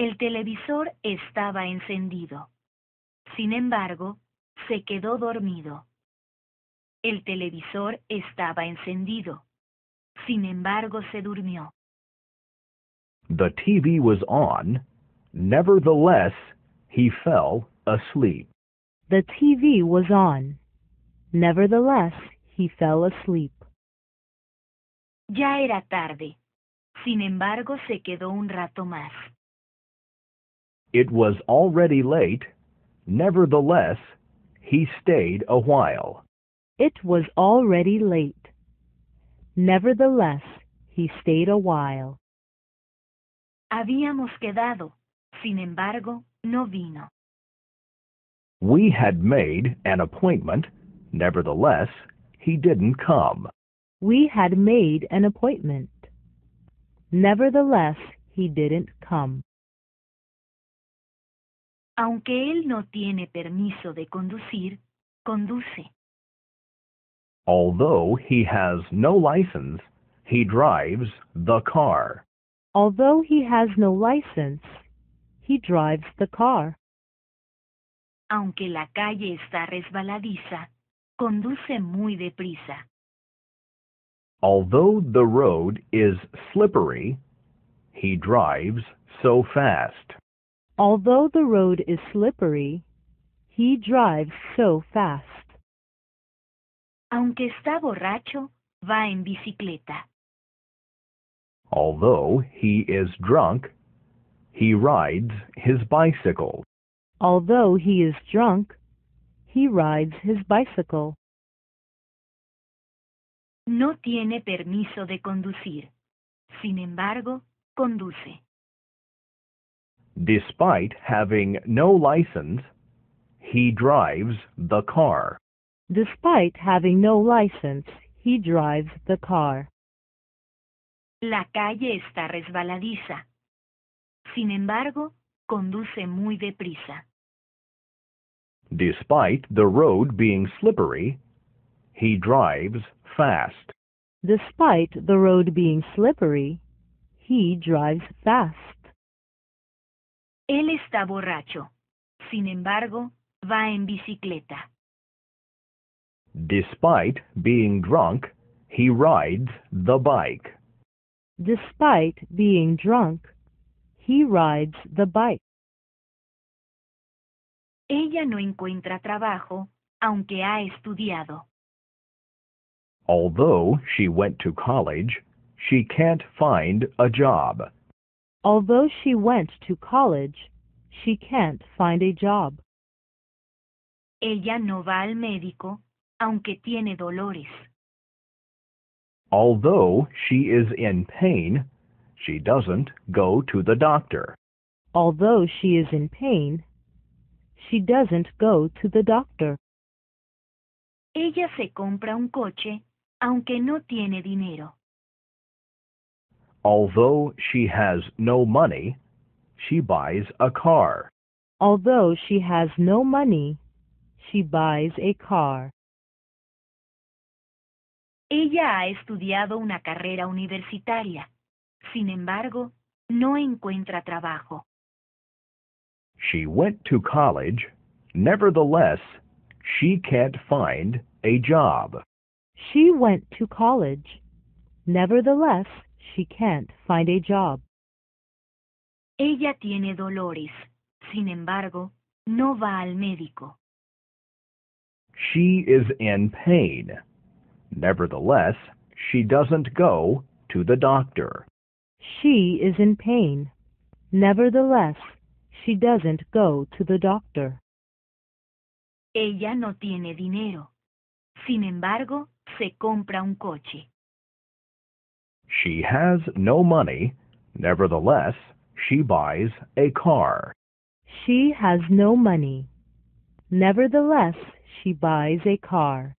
El televisor estaba encendido. Sin embargo, se quedó dormido. El televisor estaba encendido. Sin embargo, se durmió. The TV was on. Nevertheless, he fell asleep. The TV was on. Nevertheless, he fell asleep. Ya era tarde. Sin embargo, se quedó un rato más. It was already late, nevertheless, he stayed a while. It was already late. Nevertheless, he stayed a while. Habíamos quedado. Sin embargo, no vino. We had made an appointment. Nevertheless, he didn't come. We had made an appointment. Nevertheless, he didn't come. Aunque él no tiene permiso de conducir, conduce. Although he has no license, he drives the car. Although he has no license, he drives the car. Aunque la calle está resbaladiza, conduce muy deprisa. Although the road is slippery, he drives so fast. Although the road is slippery, he drives so fast. Aunque está borracho, va en bicicleta. Although he is drunk, he rides his bicycle. Although he is drunk, he rides his bicycle. No tiene permiso de conducir. Sin embargo, conduce. Despite having no license, he drives the car. Despite having no license, he drives the car. La calle está resbaladiza. Sin embargo, conduce muy deprisa. Despite the road being slippery, he drives fast. Despite the road being slippery, he drives fast. Él está borracho. Sin embargo, va en bicicleta. Despite being drunk, he rides the bike. Despite being drunk, he rides the bike. Ella no encuentra trabajo, aunque ha estudiado. Although she went to college, she can't find a job. Although she went to college, she can't find a job. Ella no va al médico, aunque tiene dolores. Although she is in pain, she doesn't go to the doctor. Although she is in pain, she doesn't go to the doctor. Ella se compra un coche, aunque no tiene dinero. Although she has no money, she buys a car. Although she has no money, she buys a car. Ella ha estudiado una carrera universitaria. Sin embargo, no encuentra trabajo. She went to college. Nevertheless, she can't find a job. She went to college. Nevertheless, she can't find a job. Ella tiene dolores. Sin embargo, no va al médico. She is in pain. Nevertheless, she doesn't go to the doctor. She is in pain. Nevertheless, she doesn't go to the doctor. Ella no tiene dinero. Sin embargo, se compra un coche. She has no money. Nevertheless, she buys a car. She has no money. Nevertheless, she buys a car.